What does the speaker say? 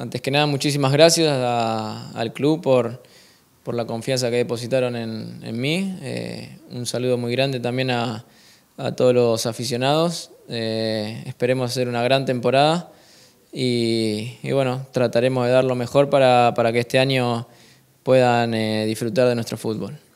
antes que nada, muchísimas gracias al club por, la confianza que depositaron en, en mí. Eh, un saludo muy grande también a, todos los aficionados. Eh, esperemos hacer una gran temporada y, bueno, trataremos de dar lo mejor para, que este año puedan eh, disfrutar de nuestro fútbol.